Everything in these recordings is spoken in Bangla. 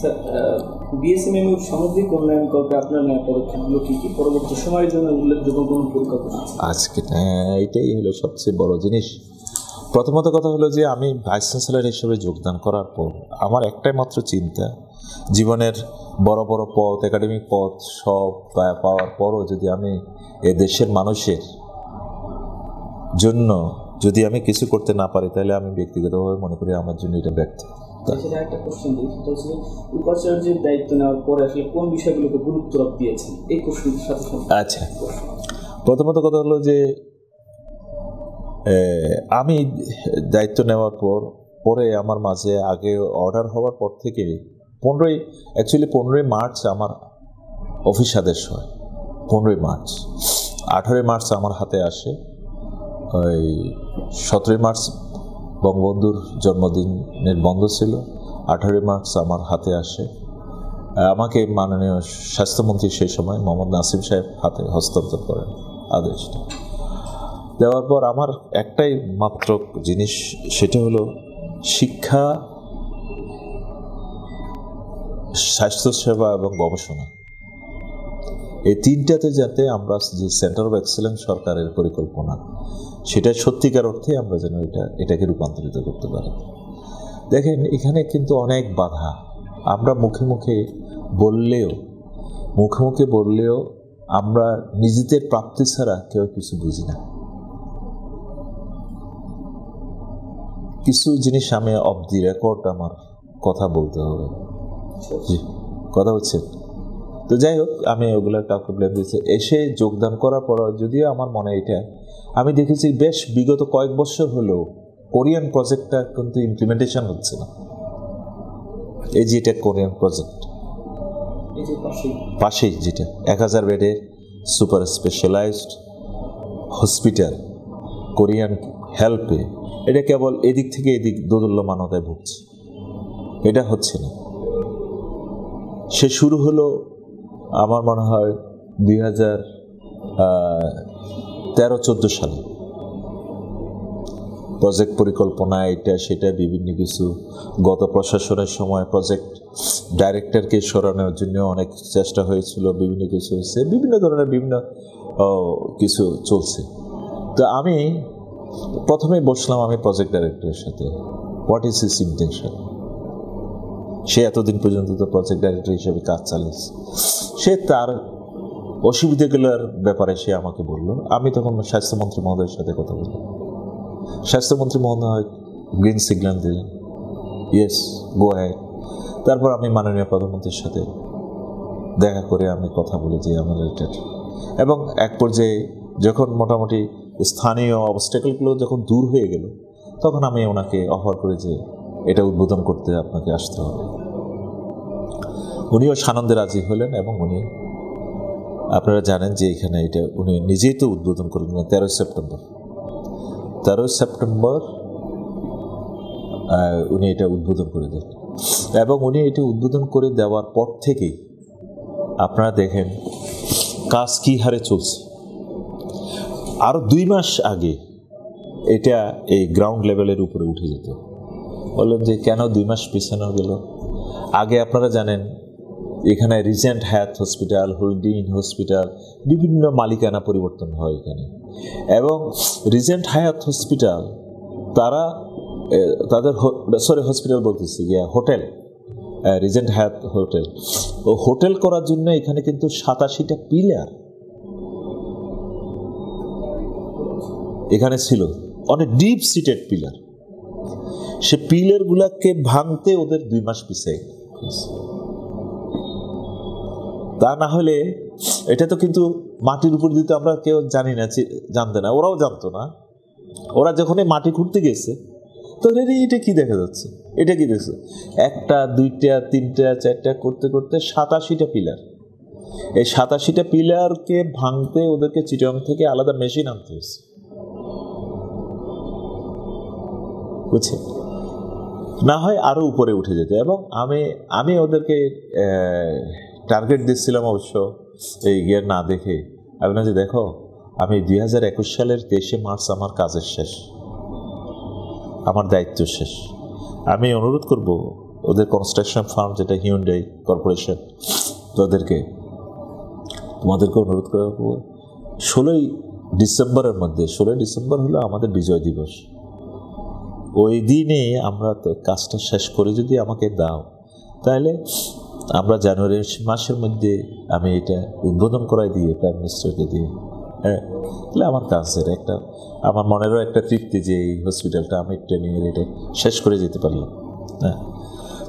স্যার আচ্ছা, বিএসএমএম সামগ্রিক উন্নয়ন কল্পে আপনার নেওয়া পদক্ষেপগুলো কী কী পরবর্তী সময়ের জন্য উল্লেখযোগ্য কোনো পরিকল্পনা আজকে হ্যাঁ, এটাই হলো সবচেয়ে বড় জিনিস প্রথমত কথা হলো যে আমি ভাইস চ্যান্সেলার হিসেবে যোগদান করার পর আমার একটাই মাত্র চিন্তা জীবনের বড় বড় পথ একাডেমিক পথ সব পাওয়ার পরও যদি আমি এ দেশের মানুষের জন্য যদি আমি কিছু করতে না পারি তাহলে আমি ব্যক্তিগতভাবে মনে করি আমার জন্য এটা ব্যর্থ সেটা একটা কোশ্চেন দিই সেটা হচ্ছে উপাচার্যের দায়িত্ব নেওয়ার পরে আসলে কোন বিষয়গুলোকে গুরুত্ব দিয়েছেন এই কোশ্চেনের সাথে আচ্ছা প্রথমত কথা হলো যে আমি দায়িত্ব নেওয়ার পর পরে আমার মাঝে আগে অর্ডার হওয়ার পর থেকে পনেরোই অ্যাকচুয়ালি পনেরোই মার্চ আমার অফিস আদেশ হয় পনেরোই মার্চ আঠেরোই মার্চ আমার হাতে আসে ওই সতেরোই মার্চ বঙ্গবন্ধুর জন্মদিনের বন্ধ ছিল আঠারোই মার্চ আমার হাতে আসে আমাকে মাননীয় স্বাস্থ্যমন্ত্রী সেই সময় মোহাম্মদ নাসিম সাহেব হাতে হস্তান্তর করেন আদেশটা দেওয়ার পর আমার একটাই মাত্র জিনিস সেটা হলো শিক্ষা স্বাস্থ্যসেবা এবং গবেষণা এই তিনটাতে যাতে আমরা যে সেন্টার অফ এক্সেলেন্স সরকারের পরিকল্পনা সেটা সত্যিকার অর্থে আমরা যেন এটা এটাকে রূপান্তরিত করতে পারি দেখেন এখানে কিন্তু অনেক বাধা আমরা মুখে মুখে বললেও মুখে মুখে বললেও আমরা নিজেদের প্রাপ্তি ছাড়া কেউ কিছু বুঝি না কিছু জিনিস আমি অব দি রেকর্ড আমার কথা বলতে হবে কথা হচ্ছে তো যাই হোক আমি ওগুলো কাউকে ব্লেম দিয়েছি এসে যোগদান করার পর যদিও আমার মনে এটা আমি দেখেছি বেশ বিগত কয়েক বছর হলো কোরিয়ান প্রজেক্টটা কিন্তু ইমপ্লিমেন্টেশন হচ্ছে না এই যে এটা কোরিয়ান প্রজেক্ট পাশেই যেটা এক হাজার বেডের সুপার স্পেশালাইজড হসপিটাল কোরিয়ান হেল্পে এটা কেবল এদিক থেকে এদিক দোদুল্যমানতায় ভুগছে এটা হচ্ছে না সে শুরু হলো আমার মনে হয় দুই হাজার তেরো চোদ্দ সালে প্রজেক্ট পরিকল্পনা এটা সেটা বিভিন্ন কিছু গত প্রশাসনের সময় প্রজেক্ট ডাইরেক্টরকে সরানোর জন্য অনেক চেষ্টা হয়েছিল বিভিন্ন কিছু হয়েছে বিভিন্ন ধরনের বিভিন্ন কিছু চলছে তো আমি প্রথমে বসলাম আমি প্রজেক্ট ডাইরেক্টরের সাথে হোয়াট ইজ ইস ইন্টেনশন সে এতদিন পর্যন্ত তো প্রজেক্ট ডাইরেক্টর হিসেবে কাজ চালিয়েছে সে তার অসুবিধাগুলোর ব্যাপারে সে আমাকে বলল আমি তখন স্বাস্থ্যমন্ত্রী মহোদয়ের সাথে কথা বললাম স্বাস্থ্যমন্ত্রী মহোদয় গ্রিন সিগন্যাল দিলেন ইয়েস গো তারপর আমি মাননীয় প্রধানমন্ত্রীর সাথে দেখা করে আমি কথা বলি যে আমার এটা এবং এক পর্যায়ে যখন মোটামুটি স্থানীয় অবস্টেকলগুলো যখন দূর হয়ে গেল তখন আমি ওনাকে অফার করে যে এটা উদ্বোধন করতে আপনাকে আসতে হবে উনিও সানন্দে রাজি হলেন এবং উনি আপনারা জানেন যে এখানে এটা উনি নিজেই তো উদ্বোধন করলেন মানে তেরোই সেপ্টেম্বর তেরোই সেপ্টেম্বর উনি এটা উদ্বোধন করে দেন এবং উনি এটি উদ্বোধন করে দেওয়ার পর থেকেই আপনারা দেখেন কাজ কী হারে চলছে আরও দুই মাস আগে এটা এই গ্রাউন্ড লেভেলের উপরে উঠে যেত বললেন যে কেন দুই মাস পিছানো গেল আগে আপনারা জানেন এখানে Regent Hyatt hospital holding hospital বিভিন্ন মালিকানা পরিবর্তন হয় এখানে এবং রিজেন্ট হায়াত হসপিটাল তারা তাদের সরি হসপিটাল বলতেছি গিয়া হোটেল রিজেন্ট হায়াত হোটেল ও হোটেল করার জন্য এখানে কিন্তু সাতাশিটা পিলার এখানে ছিল অনেক ডিপ সিটেড পিলার সে পিলারগুলাকে ভাঙতে ওদের দুই মাস পিছিয়ে তা না হলে এটা তো কিন্তু মাটির উপর দিতে আমরা কেউ জানি না জানতে না ওরাও জানতো না ওরা যখন মাটি খুঁড়তে গেছে তো এটা কি দেখা যাচ্ছে এটা কি দেখছে একটা দুইটা তিনটা চারটা করতে করতে সাতাশিটা পিলার এই সাতাশিটা পিলারকে ভাঙতে ওদেরকে চিটং থেকে আলাদা মেশিন আনতে হয়েছে বুঝছে না হয় আরও উপরে উঠে যেতে এবং আমি আমি ওদেরকে টার্গেট দিচ্ছিলাম অবশ্য এই ইয়ে না দেখে আমি না যে দেখো আমি দুই হাজার একুশ সালের তেইশে মার্চ আমার কাজের শেষ আমার দায়িত্ব শেষ আমি অনুরোধ করব ওদের কনস্ট্রাকশন ফার্ম যেটা হিউন্ডাই কর্পোরেশন তাদেরকে তোমাদেরকে অনুরোধ করা ষোলোই ডিসেম্বরের মধ্যে ষোলোই ডিসেম্বর হলো আমাদের বিজয় দিবস ওই দিনে আমরা কাজটা শেষ করে যদি আমাকে দাও তাহলে আমরা জানুয়ারি মাসের মধ্যে আমি এটা উদ্বোধন করাই দিয়ে প্রাইম মিনিস্টারকে দিয়ে হ্যাঁ আমার কাজের একটা আমার মনেরও একটা তৃপ্তি যে এই হসপিটালটা আমি ট্রেনিংয়ের এটা শেষ করে যেতে পারলাম হ্যাঁ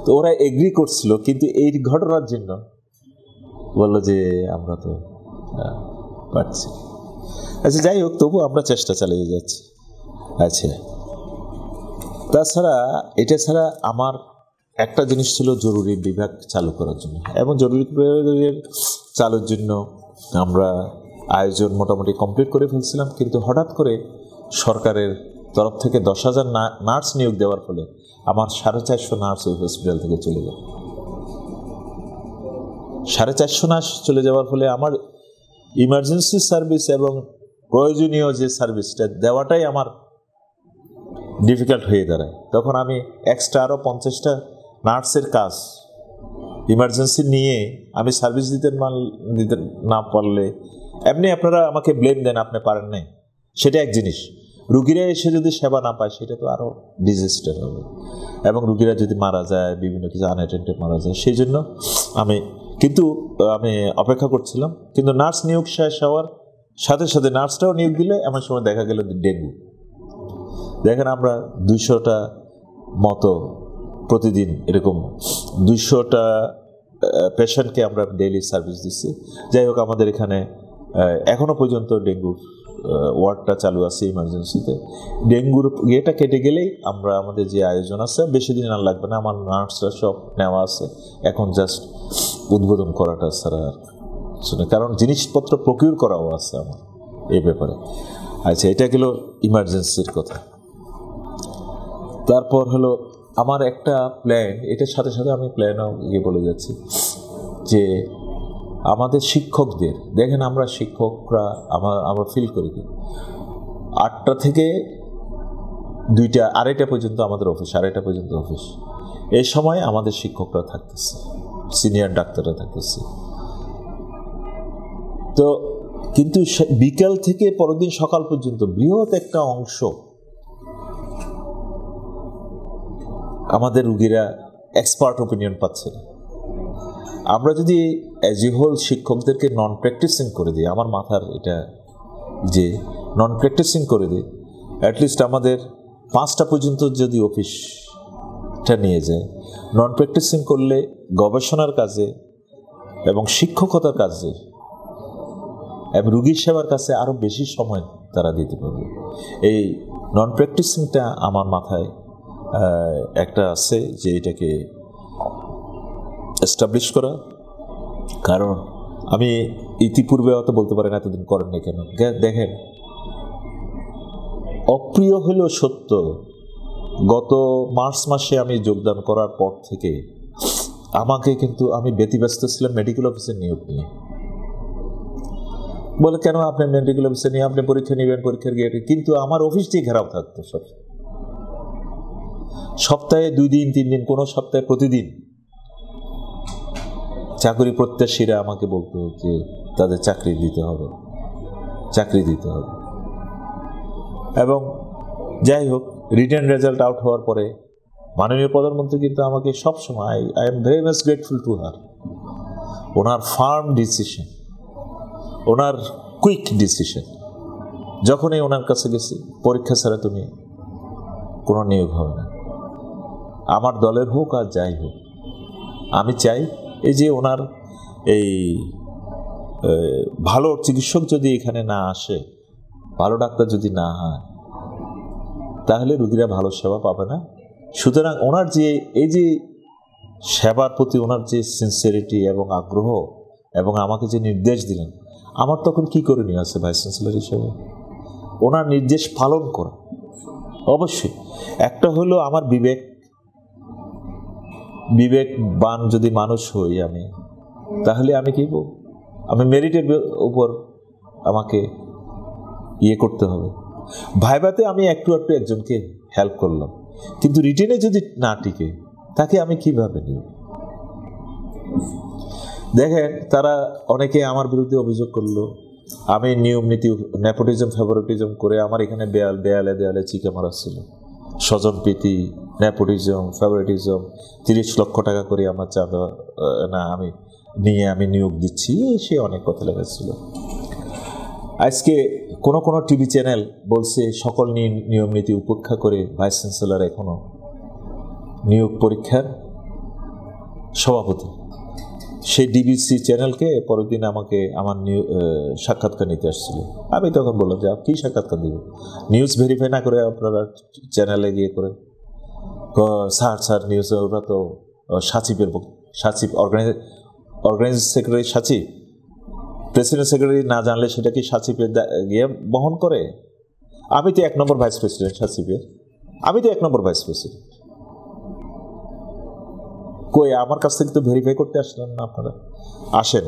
তো ওরা এগ্রি করছিল কিন্তু এই ঘটনার জন্য বললো যে আমরা তো পারছি আচ্ছা যাই হোক তবু আমরা চেষ্টা চালিয়ে যাচ্ছি আচ্ছা তাছাড়া এটা ছাড়া আমার একটা জিনিস ছিল জরুরি বিভাগ চালু করার জন্য এবং জরুরি বিভাগের চালুর জন্য আমরা আয়োজন মোটামুটি কমপ্লিট করে ফেলছিলাম কিন্তু হঠাৎ করে সরকারের তরফ থেকে দশ হাজার নার্স নিয়োগ দেওয়ার ফলে আমার সাড়ে চারশো নার্স ওই হসপিটাল থেকে চলে যায় সাড়ে চারশো নার্স চলে যাওয়ার ফলে আমার ইমার্জেন্সি সার্ভিস এবং প্রয়োজনীয় যে সার্ভিসটা দেওয়াটাই আমার ডিফিকাল্ট হয়ে দাঁড়ায় তখন আমি এক্সট্রা আরও পঞ্চাশটা নার্সের কাজ ইমার্জেন্সি নিয়ে আমি সার্ভিস দিতে মাল দিতে না পারলে এমনি আপনারা আমাকে ব্লেম দেন আপনি পারেন নাই সেটা এক জিনিস রুগীরা এসে যদি সেবা না পায় সেটা তো আরও ডিজাস্টার হবে এবং রুগীরা যদি মারা যায় বিভিন্ন কিছু আনঅ্যাটেন্ডে মারা যায় সেই জন্য আমি কিন্তু আমি অপেক্ষা করছিলাম কিন্তু নার্স নিয়োগ শেষ হওয়ার সাথে সাথে নার্সটাও নিয়োগ দিলে এমন সময় দেখা গেল ডেঙ্গু দেখেন আমরা দুশোটা মতো প্রতিদিন এরকম দুইশোটা পেশেন্টকে আমরা ডেইলি সার্ভিস দিচ্ছি যাই হোক আমাদের এখানে এখনও পর্যন্ত ডেঙ্গুর ওয়ার্ডটা চালু আছে ইমার্জেন্সিতে ডেঙ্গুর ইয়েটা কেটে গেলেই আমরা আমাদের যে আয়োজন আছে বেশি দিন আর লাগবে না আমার নার্সরা সব নেওয়া আছে এখন জাস্ট উদ্বোধন করাটা ছাড়া আর কারণ জিনিসপত্র প্রকিউর করাও আছে আমার এই ব্যাপারে আচ্ছা এটা গেল ইমার্জেন্সির কথা তারপর হলো আমার একটা প্ল্যান এটার সাথে সাথে আমি প্ল্যানও ইয়ে বলে যাচ্ছি যে আমাদের শিক্ষকদের দেখেন আমরা শিক্ষকরা আমার আমরা ফিল করি কি আটটা থেকে দুইটা আড়াইটা পর্যন্ত আমাদের অফিস আড়াইটা পর্যন্ত অফিস এই সময় আমাদের শিক্ষকরা থাকতেছে সিনিয়র ডাক্তাররা থাকতেছে তো কিন্তু বিকাল থেকে পরের দিন সকাল পর্যন্ত বৃহৎ একটা অংশ আমাদের রুগীরা এক্সপার্ট ওপিনিয়ন পাচ্ছে না আমরা যদি অ্যাজ হোল শিক্ষকদেরকে নন প্র্যাকটিসিং করে দিই আমার মাথার এটা যে নন প্র্যাকটিসিং করে দিই অ্যাটলিস্ট আমাদের পাঁচটা পর্যন্ত যদি অফিসটা নিয়ে যায় নন প্র্যাকটিসিং করলে গবেষণার কাজে এবং শিক্ষকতার কাজে এবং রুগীর সেবার কাছে আরও বেশি সময় তারা দিতে পারবে এই নন প্র্যাকটিসিংটা আমার মাথায় একটা আছে যে এটাকে এস্টাবলিশ করা কারণ আমি ইতিপূর্বে অত বলতে পারেন এতদিন করেননি কেন দেখেন অপ্রিয় হলেও সত্য গত মার্চ মাসে আমি যোগদান করার পর থেকে আমাকে কিন্তু আমি ব্যতিব্যস্ত ছিলাম মেডিকেল অফিসের নিয়োগ নিয়ে বলে কেন আপনি মেডিকেল অফিসে নিয়ে আপনি পরীক্ষা নেবেন পরীক্ষার গিয়ে কিন্তু আমার অফিস দিয়ে ঘেরাও থাকতো সব সপ্তাহে দুই দিন তিন দিন কোনো সপ্তাহে প্রতিদিন চাকরি প্রত্যাশীরা আমাকে বলতো যে তাদের চাকরি দিতে হবে চাকরি দিতে হবে এবং যাই হোক রিটার্ন রেজাল্ট আউট হওয়ার পরে মাননীয় প্রধানমন্ত্রী কিন্তু আমাকে সবসময় I am very much grateful to her ওনার ফার্ম ডিসিশন ওনার কুইক ডিসিশন যখনই ওনার কাছে গেছি পরীক্ষা ছাড়া তুমি কোনো নিয়োগ হবে না আমার দলের হোক আর যাই হোক আমি চাই এই যে ওনার এই ভালো চিকিৎসক যদি এখানে না আসে ভালো ডাক্তার যদি না হয় তাহলে রুগীরা ভালো সেবা পাবে না সুতরাং ওনার যে এই যে সেবার প্রতি ওনার যে সিনসিয়ারিটি এবং আগ্রহ এবং আমাকে যে নির্দেশ দিলেন আমার তখন কি নিয়ে আছে ভাইস চ্যান্সেলার হিসেবে ওনার নির্দেশ পালন করা অবশ্যই একটা হলো আমার বিবেক বিবেকবান যদি মানুষ হই আমি তাহলে আমি কি আমি মেরিটের উপর আমাকে ইয়ে করতে হবে ভাইবাতে আমি একটু একটু একজনকে হেল্প করলাম কিন্তু রিটেনে যদি না টিকে তাকে আমি কিভাবে নিব দেখেন তারা অনেকে আমার বিরুদ্ধে অভিযোগ করলো আমি নিয়ম নীতি নেপোটিজম ফেভারিটিজম করে আমার এখানে দেয়াল দেয়ালে দেয়ালে চিকে মারা ছিল স্বজনপ্রীতি ন্যাপোটিজম ফেভারিটিজম তিরিশ লক্ষ টাকা করে আমার চাঁদা না আমি নিয়ে আমি নিয়োগ দিচ্ছি সে অনেক কথা লেগেছিল আজকে কোন কোন টিভি চ্যানেল বলছে সকল নিয়ম নীতি উপেক্ষা করে ভাইস চ্যান্সেলার এখনও নিয়োগ পরীক্ষার সভাপতি সেই ডিবিসি চ্যানেলকে পরের দিন আমাকে আমার নিউ সাক্ষাৎকার নিতে আসছিল আমি তখন বললাম যে কী সাক্ষাৎকার দিব নিউজ ভেরিফাই না করে আপনারা চ্যানেলে গিয়ে করে স্যার স্যার নিউজ ওরা তো সাচিবের সাচিব অর্গানাইজ অর্গানাইজ সেক্রেটারি সাচিব প্রেসিডেন্ট সেক্রেটারি না জানলে সেটা কি সাচিবের গিয়ে বহন করে আমি তো এক নম্বর ভাইস প্রেসিডেন্ট সাচিবের আমি তো এক নম্বর ভাইস প্রেসিডেন্ট কই আমার কাছ থেকে তো ভেরিফাই করতে আসলেন না আপনারা আসেন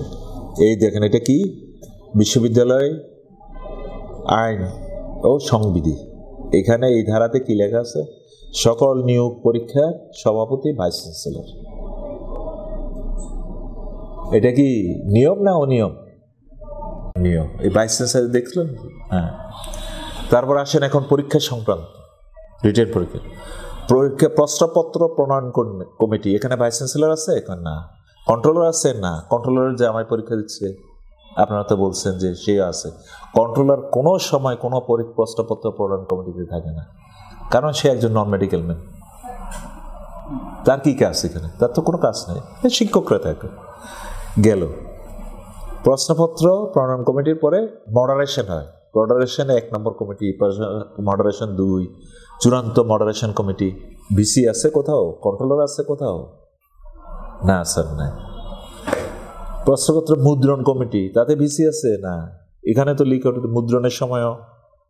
এই দেখেন এটা কি বিশ্ববিদ্যালয় আইন ও সংবিধি এখানে এই ধারাতে কি লেখা আছে সকল নিয়োগ পরীক্ষার সভাপতি ভাইস চ্যান্সেলর এটা কি নিয়ম না অনিয়ম নিয়ম এই ভাইস চ্যান্সেলর দেখছিলেন হ্যাঁ তারপর আসেন এখন পরীক্ষা সংক্রান্ত রিটেন পরীক্ষা পরীক্ষা প্রশ্নপত্র প্রণয়ন কমিটি এখানে ভাইস চ্যান্সেলর আছে এখানে না কন্ট্রোলার আছে না কন্ট্রোলার যে আমায় পরীক্ষা দিচ্ছে আপনারা তো বলছেন যে সে আছে কন্ট্রোলার কোনো সময় কোনো প্রশ্নপত্র প্রণয়ন কমিটিতে থাকে না কারণ সে একজন নন মেডিকেল ম্যান তার কী কাজ এখানে তার তো কোনো কাজ নেই শিক্ষকরা থাকে গেল প্রশ্নপত্র প্রণয়ন কমিটির পরে মডারেশন হয় মডারেশন এক নম্বর কমিটি মডারেশন দুই চূড়ান্ত মডারেশন কমিটি ভিসি আছে কোথাও কন্ট্রোলার আছে কোথাও না স্যার নাই প্রশ্নপত্র মুদ্রণ কমিটি তাতে ভিসি আছে না এখানে তো লিখে মুদ্রণের সময়ও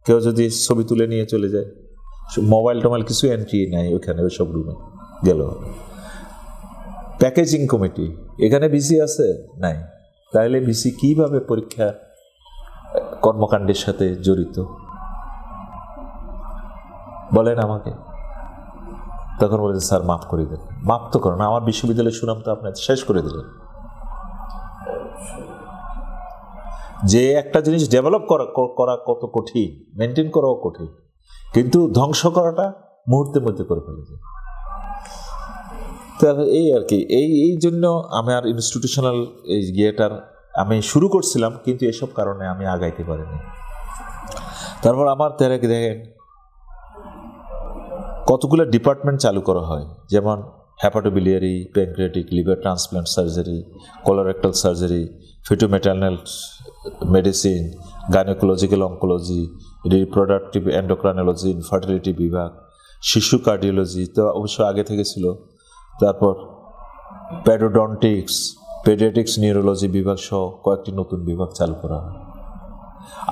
কেউ যদি ছবি তুলে নিয়ে চলে যায় মোবাইল টোমাইল কিছু এন্ট্রি নাই ওই ওইসব রুমে গেল প্যাকেজিং কমিটি এখানে ভিসি আছে নাই তাহলে ভিসি কিভাবে পরীক্ষা কর্মকাণ্ডের সাথে জড়িত বলেন আমাকে তখন বলে স্যার মাফ করে দেন মাফ তো করেন আমার বিশ্ববিদ্যালয়ের সুনাম তো আপনার শেষ করে দিলেন যে একটা জিনিস ডেভেলপ করা করা কত কঠিন মেনটেন করাও কঠিন কিন্তু ধ্বংস করাটা মুহূর্তের মধ্যে করে ফেলে যায় তবে এই আর কি এই এই জন্য আমার ইনস্টিটিউশনাল এই ইয়েটার আমি শুরু করছিলাম কিন্তু এসব কারণে আমি আগাইতে পারিনি তারপর আমার তেরাকে দেখেন কতগুলো ডিপার্টমেন্ট চালু করা হয় যেমন hepatobiliary pancreatic liver transplant surgery colorectal surgery fetomaternal medicine gynaecological oncology reproductive endocrinology infertility বিভাগ শিশু কার্ডিওলজি তো অবশ্য আগে থেকে ছিল তারপর প্যাডোডন্টিক্স পেডিয়াটিক্স নিউরোলজি বিভাগ সহ কয়েকটি নতুন বিভাগ চালু করা হয়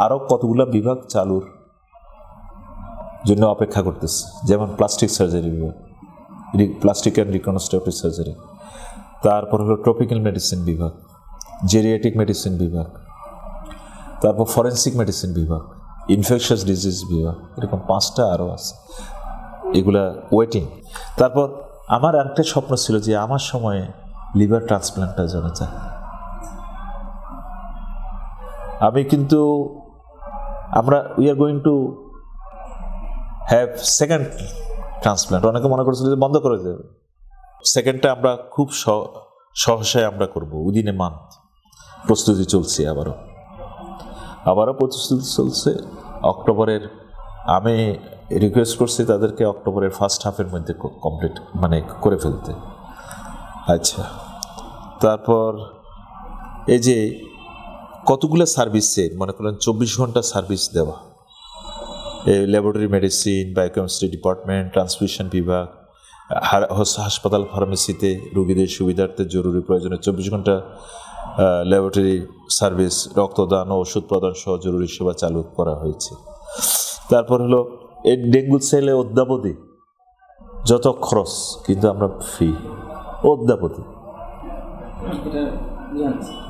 আরও কতগুলো বিভাগ চালুর জন্য অপেক্ষা করতেছে যেমন প্লাস্টিক সার্জারি বিভাগ প্লাস্টিক অ্যান্ড রিকনস্ট্রাকটিভ সার্জারি তারপর হলো ট্রপিক্যাল মেডিসিন বিভাগ জেরিয়াটিক মেডিসিন বিভাগ তারপর ফরেন্সিক মেডিসিন বিভাগ ইনফেকশাস ডিজিজ বিভাগ এরকম পাঁচটা আরও আছে এগুলা ওয়েটিং তারপর আমার একটা স্বপ্ন ছিল যে আমার সময়ে লিভার ট্রান্সপ্লান্টটা যেন যায় আমি কিন্তু আমরা we are going to have second transplant অনেকে মনে করেছিল যে বন্ধ করে দেবে সেকেন্ডটা আমরা খুব সহসায় আমরা করব উইদিন এ মান্থ প্রস্তুতি চলছে আবারও আবারও প্রস্তুতি চলছে অক্টোবরের আমি রিকোয়েস্ট করছি তাদেরকে অক্টোবরের ফার্স্ট হাফের মধ্যে কমপ্লিট মানে করে ফেলতে আচ্ছা তারপর এই যে কতগুলো সার্ভিস মনে করেন চব্বিশ ঘন্টা সার্ভিস দেওয়া laboratory medicine biochemistry department transmission বিভাগ হাসপাতাল ফার্মেসিতে রোগীদের সুবিধার্থে জরুরি প্রয়োজনে চব্বিশ ঘন্টা ল্যাবরেটরি সার্ভিস রক্তদান ও ওষুধ প্রদান সহ জরুরি সেবা চালু করা হয়েছে তারপর হলো এই ডেঙ্গু সেলে অদ্যাবধি যত খরচ কিন্তু আমরা ফ্রি অদ্যাবধি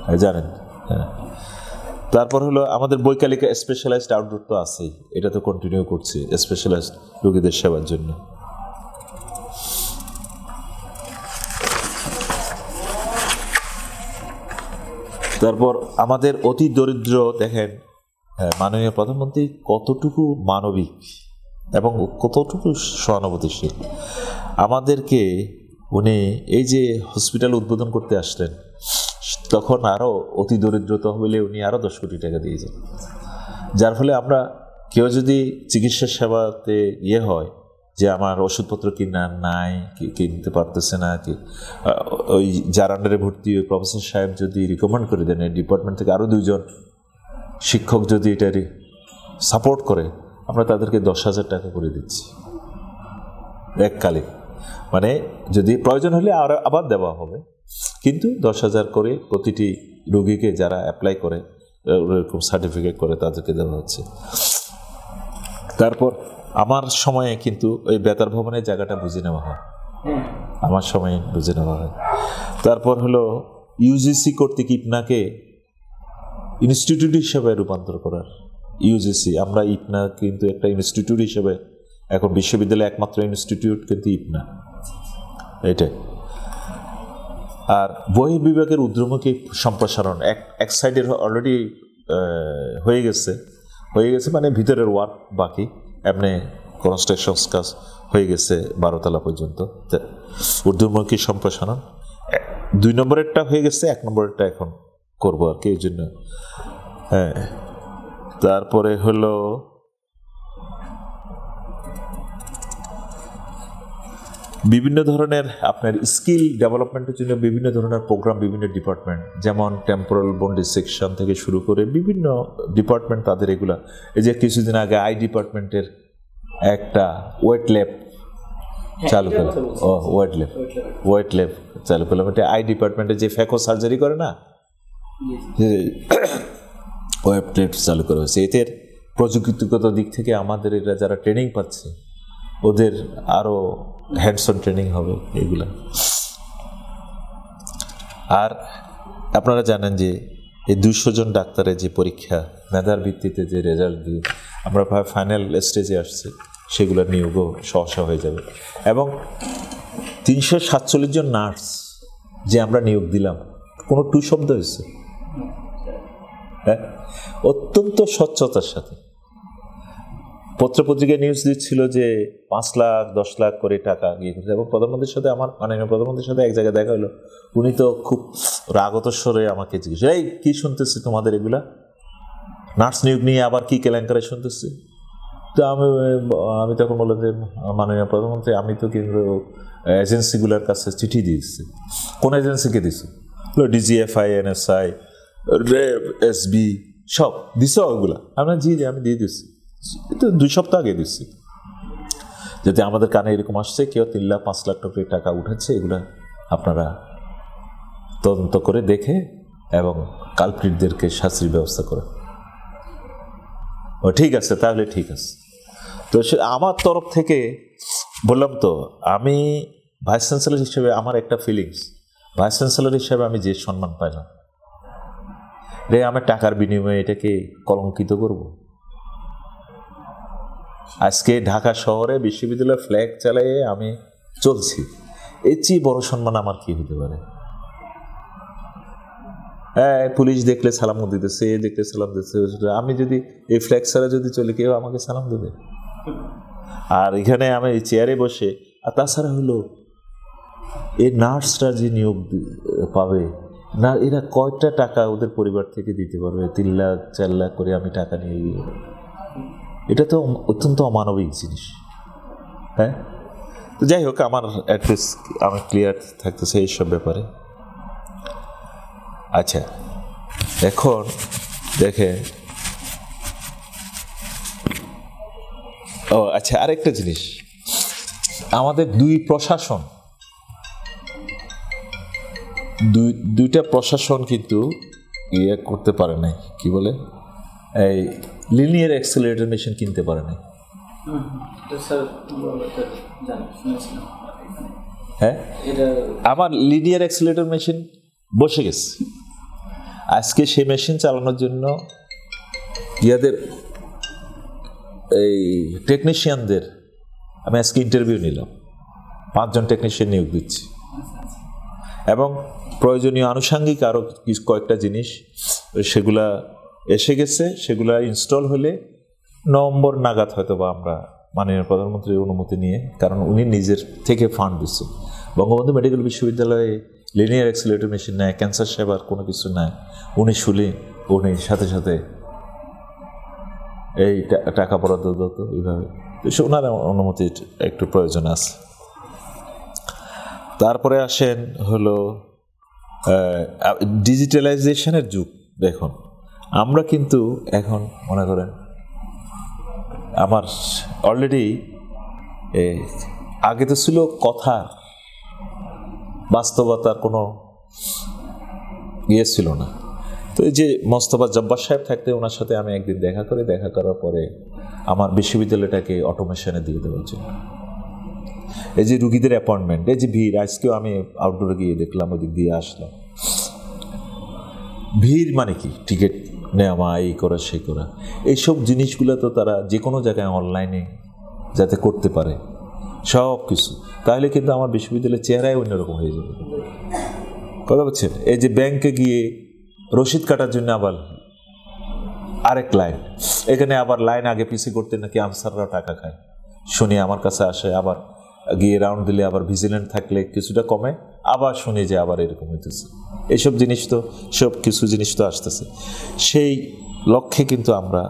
হ্যাঁ, জানেন হ্যাঁ, হ্যাঁ। তারপর হলো আমাদের বৈকালিক স্পেশালাইজড আউটডোর তো আছে এটা তো কন্টিনিউ করছি স্পেশালাইজড রোগীদের সেবার জন্য তারপর আমাদের অতি দরিদ্র দেখেন হ্যাঁ, মাননীয় প্রধানমন্ত্রী কতটুকু মানবিক এবং কতটুকু সহানুভূতিশীল আমাদেরকে উনি এই যে হসপিটাল উদ্বোধন করতে আসলেন তখন আরও অতি দরিদ্রতা হলে উনি আরও দশ কোটি টাকা দিয়ে যান যার ফলে আমরা কেউ যদি চিকিৎসা সেবাতে ইয়ে হয় যে আমার ওষুধপত্র কিনা নাই কিনতে পারতেছে না কি ওই যার আন্ডারে ভর্তি ওই প্রফেসর সাহেব যদি রিকমেন্ড করে দেন এই ডিপার্টমেন্ট থেকে আরও দুজন শিক্ষক যদি এটা সাপোর্ট করে আমরা তাদেরকে দশ হাজার টাকা করে দিচ্ছি এককালীন মানে যদি প্রয়োজন হলে আবার দেওয়া হবে কিন্তু দশ হাজার করে প্রতিটি রুগীকে যারা অ্যাপ্লাই করে ওরকম সার্টিফিকেট করে তাদেরকে দেওয়া হচ্ছে তারপর আমার সময়ে কিন্তু ওই বেতার ভবনের জায়গাটা বুঝে নেওয়া হয় আমার সময়ে বুঝে নেওয়া হয় তারপর হলো ইউজিসি কর্তৃক ইপনাকে ইনস্টিটিউট হিসেবে রূপান্তর করার ইউজিসি আমরা ইপনা কিন্তু একটা ইনস্টিটিউট হিসেবে এখন বিশ্ববিদ্যালয়ে একমাত্র ইনস্টিটিউট কিন্তু ইপনা এটাই আর বহি বিভাগের ঊর্ধ্বমুখী সম্প্রসারণ এক এক সাইডের অলরেডি হয়ে গেছে হয়ে গেছে মানে ভিতরের ওয়ার্ক বাকি এমনি কনস্ট্রাকশন কাজ হয়ে গেছে বারোতলা পর্যন্ত ঊর্ধ্বমুখী সম্প্রসারণ দুই নম্বরেরটা হয়ে গেছে এক নম্বরেরটা এখন করবো আর কি এই জন্য হ্যাঁ তারপরে হলো বিভিন্ন ধরনের আপনার স্কিল ডেভেলপমেন্টের জন্য বিভিন্ন ধরনের প্রোগ্রাম বিভিন্ন ডিপার্টমেন্ট যেমন টেম্পোরাল বন্ডি সেকশন থেকে শুরু করে বিভিন্ন ডিপার্টমেন্ট তাদের এগুলা এই যে কিছুদিন আগে আই ডিপার্টমেন্টের একটা ওয়েট ল্যাব চালু করলাম ও ওয়েট ল্যাব ওয়েট ল্যাব চালু করলাম এটা আই ডিপার্টমেন্টে যে ফ্যাকো সার্জারি করে না ওয়েট ল্যাব চালু করা হয়েছে এদের প্রযুক্তিগত দিক থেকে আমাদের এটা যারা ট্রেনিং পাচ্ছে ওদের আরও হ্যান্ডসন ট্রেনিং হবে এগুলো আর আপনারা জানেন যে এই দুশো জন ডাক্তারের যে পরীক্ষা মেধার ভিত্তিতে যে রেজাল্ট দিয়ে আমরা প্রায় ফাইনাল স্টেজে আসছে সেগুলো নিয়োগও সহসা হয়ে যাবে এবং তিনশো সাতচল্লিশ জন নার্স যে আমরা নিয়োগ দিলাম কোনো টু শব্দ হয়েছে হ্যাঁ অত্যন্ত স্বচ্ছতার সাথে পত্রপত্রিকায় নিউজ দিচ্ছিল যে পাঁচ লাখ দশ লাখ করে টাকা ইয়ে করছে এবং প্রধানমন্ত্রীর সাথে আমার মানে প্রধানমন্ত্রীর সাথে এক জায়গায় দেখা হলো উনি তো খুব রাগত স্বরে আমাকে জিজ্ঞেস এই কী শুনতেছি তোমাদের এগুলা নার্স নিয়োগ নিয়ে আবার কী কেলেঙ্কারে শুনতেছি তো আমি আমি তখন বললাম যে মাননীয় প্রধানমন্ত্রী আমি তো কিন্তু এজেন্সিগুলোর কাছে চিঠি দিয়েছি কোন এজেন্সিকে দিছি ডিজিএফআই এনএসআই রেব এসবি সব দিছ ওগুলা আমরা জি আমি দিয়ে দিচ্ছি দুই সপ্তাহ আগে দিচ্ছি যাতে আমাদের কানে এরকম আসছে কেউ তিন লাখ পাঁচ লাখ টাকা টাকা উঠেছে এগুলো আপনারা তদন্ত করে দেখে এবং কালপ্রিটদেরকে শাস্তির ব্যবস্থা করে ও ঠিক আছে তাহলে ঠিক আছে তো সে আমার তরফ থেকে বললাম তো আমি ভাইস চ্যান্সেলার হিসেবে আমার একটা ফিলিংস ভাইস চ্যান্সেলার হিসেবে আমি যে সম্মান পাইলাম রে আমার টাকার বিনিময়ে এটাকে কলঙ্কিত করবো আজকে ঢাকা শহরে বিশ্ববিদ্যালয়ের ফ্ল্যাগ চালিয়ে আমি চলছি এর চেয়ে বড় সম্মান আমার কি হতে পারে হ্যাঁ পুলিশ দেখলে সালাম দিতেছে এ দেখলে সালাম দিতেছে আমি যদি এই ফ্ল্যাগ ছাড়া যদি চলে কেউ আমাকে সালাম দেবে আর এখানে আমি চেয়ারে বসে আর তাছাড়া হলো এ নার্সরা যে নিয়োগ পাবে না এরা কয়টা টাকা ওদের পরিবার থেকে দিতে পারবে তিন লাখ চার লাখ করে আমি টাকা নিয়ে এটা তো অত্যন্ত অমানবিক জিনিস হ্যাঁ তো যাই হোক আমার অ্যাড্রেস আমি ক্লিয়ার থাকতেছে এইসব ব্যাপারে আচ্ছা এখন দেখেন ও আচ্ছা আরেকটা জিনিস আমাদের দুই প্রশাসন দুই দুইটা প্রশাসন কিন্তু ইয়ে করতে পারে নাই কি বলে এই লিনিয়ার অ্যাক্সেলেটর মেশিন কিনতে পারে না হ্যাঁ আমার লিনিয়ার অ্যাক্সেলেটর মেশিন বসে গেছে আজকে সেই মেশিন চালানোর জন্য ইয়াদের এই টেকনিশিয়ানদের আমি আজকে ইন্টারভিউ নিলাম পাঁচজন টেকনিশিয়ান নিয়োগ দিচ্ছি এবং প্রয়োজনীয় আনুষাঙ্গিক আরও কয়েকটা জিনিস সেগুলা এসে গেছে সেগুলো ইনস্টল হলে নভেম্বর নাগাদ হয়তো বা আমরা মাননীয় প্রধানমন্ত্রীর অনুমতি নিয়ে কারণ উনি নিজের থেকে ফান্ড দিচ্ছেন বঙ্গবন্ধু মেডিকেল বিশ্ববিদ্যালয়ে লিনিয়ার অ্যাক্সিলেটর মেশিন নেয় ক্যান্সার সেবার কোনো কিছু নেয় উনি শুলি উনি সাথে সাথে এই টাকা বরাদ্দ দত এইভাবে তো ওনার অনুমতির একটু প্রয়োজন আছে তারপরে আসেন হলো ডিজিটালাইজেশনের যুগ দেখুন আমরা কিন্তু এখন মনে করেন আমার অলরেডি আগে তো ছিল কথা বাস্তবতার কোনো ইয়ে ছিল না তো এই যে মোস্তফা জব্বার সাহেব থাকতে ওনার সাথে আমি একদিন দেখা করে দেখা করার পরে আমার বিশ্ববিদ্যালয়টাকে অটোমেশনে দিয়ে দেওয়ার জন্য এই যে রুগীদের অ্যাপয়েন্টমেন্ট এই যে ভিড় আজকেও আমি আউটডোরে গিয়ে দেখলাম ওদিক দিয়ে আসলাম ভিড় মানে কি টিকিট নেওয়া এই করা সে করা এইসব জিনিসগুলো তো তারা যে কোনো জায়গায় অনলাইনে যাতে করতে পারে সব কিছু তাহলে কিন্তু আমার বিশ্ববিদ্যালয়ের চেহারাই অন্যরকম হয়ে যাবে কথা বলছেন এই যে ব্যাংকে গিয়ে রসিদ কাটার জন্য আবার আরেক লাইন এখানে আবার লাইন আগে পিসি করতে নাকি আনসাররা টাকা খায় শুনি আমার কাছে আসে আবার গিয়ে রাউন্ড দিলে আবার ভিজিলেন্ট থাকলে কিছুটা কমে আবার শুনি যে আবার এরকম হইতেছে এইসব জিনিস তো সব কিছু জিনিস তো আসতেছে সেই লক্ষ্যে কিন্তু আমরা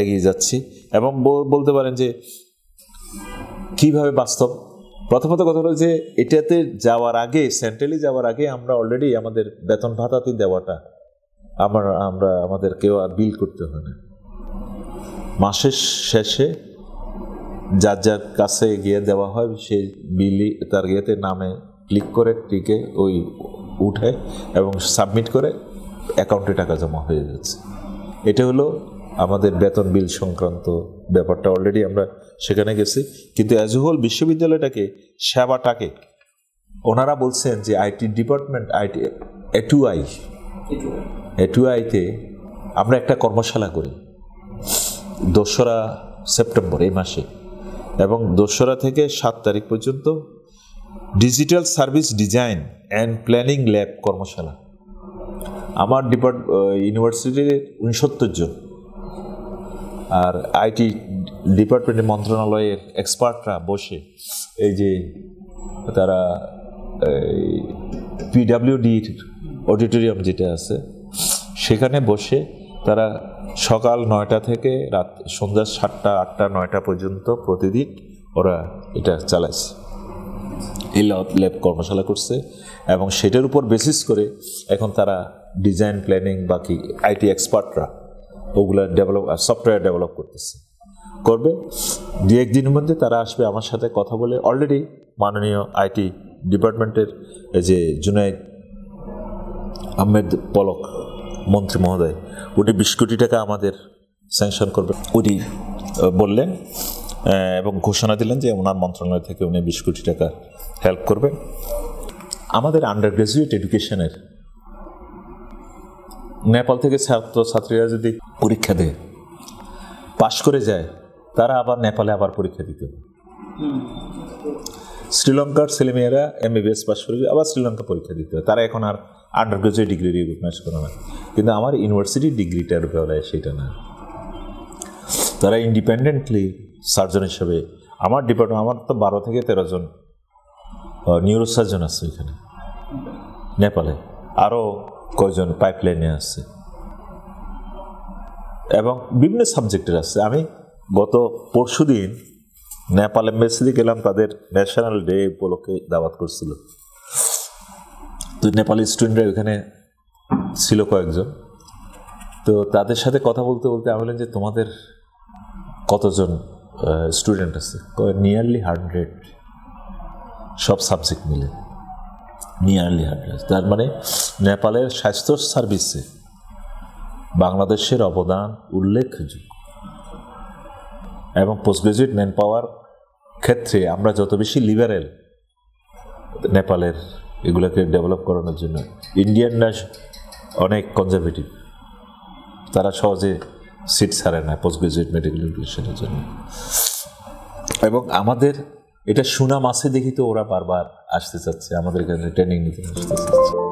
এগিয়ে যাচ্ছি এবং বলতে পারেন যে কিভাবে বাস্তব প্রথমত কথা হলো যে এটাতে যাওয়ার আগে সেন্ট্রালি যাওয়ার আগে আমরা অলরেডি আমাদের বেতন ভাতাতে দেওয়াটা আমার আমরা আমাদের কেউ আর বিল করতে হয় না মাসের শেষে যার যার কাছে গিয়ে দেওয়া হয় সেই বিলি তার ইয়েতে নামে ক্লিক করে টিকে ওই উঠে এবং সাবমিট করে অ্যাকাউন্টে টাকা জমা হয়ে যাচ্ছে এটা হলো আমাদের বেতন বিল সংক্রান্ত ব্যাপারটা অলরেডি আমরা সেখানে গেছি কিন্তু অ্যাজ হোল বিশ্ববিদ্যালয়টাকে সেবাটাকে ওনারা বলছেন যে আইটি ডিপার্টমেন্ট আইটি এটুআই এটুআইতে আমরা একটা কর্মশালা করি দোসরা সেপ্টেম্বর এই মাসে এবং দোসরা থেকে সাত তারিখ পর্যন্ত digital service design and planning lab কর্মশালা আমার ডিপার্ট ইউনিভার্সিটির উনসত্তর জন আর আইটি ডিপার্টমেন্টের মন্ত্রণালয়ের এক্সপার্টরা বসে এই যে তারা পিডাব্লিউডির অডিটোরিয়াম যেটা আছে সেখানে বসে তারা সকাল নয়টা থেকে রাত সন্ধ্যা সাতটা আটটা নয়টা পর্যন্ত প্রতিদিন ওরা এটা চালাইছে এই ল্যাব কর্মশালা করছে এবং সেটার উপর বেসিস করে এখন তারা ডিজাইন প্ল্যানিং বাকি আইটি এক্সপার্টরা ওগুলো ডেভেলপ সফটওয়্যার ডেভেলপ করতেছে করবে দু একদিনের মধ্যে তারা আসবে আমার সাথে কথা বলে অলরেডি মাননীয় আইটি ডিপার্টমেন্টের যে জুনাইদ আহমেদ পলক মন্ত্রী মহোদয় ওটি বিশ কোটি টাকা আমাদের স্যাংশন করবে ওটি বললেন এবং ঘোষণা দিলেন যে ওনার মন্ত্রণালয় থেকে উনি বিশ কোটি টাকা হেল্প করবে আমাদের আন্ডার গ্রাজুয়েট এডুকেশনের নেপাল থেকে ছাত্র ছাত্রীরা যদি পরীক্ষা দেয় পাশ করে যায় তারা আবার নেপালে আবার পরীক্ষা দিতে হবে শ্রীলঙ্কার ছেলেমেয়েরা এম বিবিএস পাশ করে আবার শ্রীলঙ্কা পরীক্ষা দিতে হয় তারা এখন আর আন্ডার গ্রাজুয়েট ডিগ্রি রিকগনাইজ করে না কিন্তু আমার ইউনিভার্সিটি ডিগ্রিটার বেলায় সেটা না তারা ইন্ডিপেন্ডেন্টলি সার্জন হিসেবে আমার ডিপার্টমেন্ট আমার তো বারো থেকে তেরো জন নিউরোসার্জন আছে এখানে নেপালে আরও কয়জন পাইপলাইনে আছে এবং বিভিন্ন সাবজেক্টের আছে আমি গত পরশু দিন নেপাল এম্বাসিতে গেলাম তাদের ন্যাশনাল ডে উপলক্ষে দাওয়াত করছিল তো নেপালি স্টুডেন্টরা ওইখানে ছিল কয়েকজন তো তাদের সাথে কথা বলতে বলতে আমি বললাম যে তোমাদের কতজন স্টুডেন্ট আছে নিয়ারলি হান্ড্রেড সব সাবজেক্ট মিলে নিয়ারলি হান্ড্রেড তার মানে নেপালের স্বাস্থ্য সার্ভিসে বাংলাদেশের অবদান উল্লেখযোগ্য এবং পোস্ট গ্রাজুয়েট ম্যান পাওয়ার ক্ষেত্রে আমরা যত বেশি লিবারেল নেপালের এগুলোকে ডেভেলপ করানোর জন্য ইন্ডিয়ানরা অনেক কনজারভেটিভ তারা সহজে সিট ছাড়ে না পোস্ট গ্রাজুয়েট মেডিকেল এডুকেশনের জন্য এবং আমাদের এটা সুনাম আছে দেখি তো ওরা বারবার আসতে চাচ্ছে আমাদের কাছে ট্রেনিং নিতে আসতে চাচ্ছে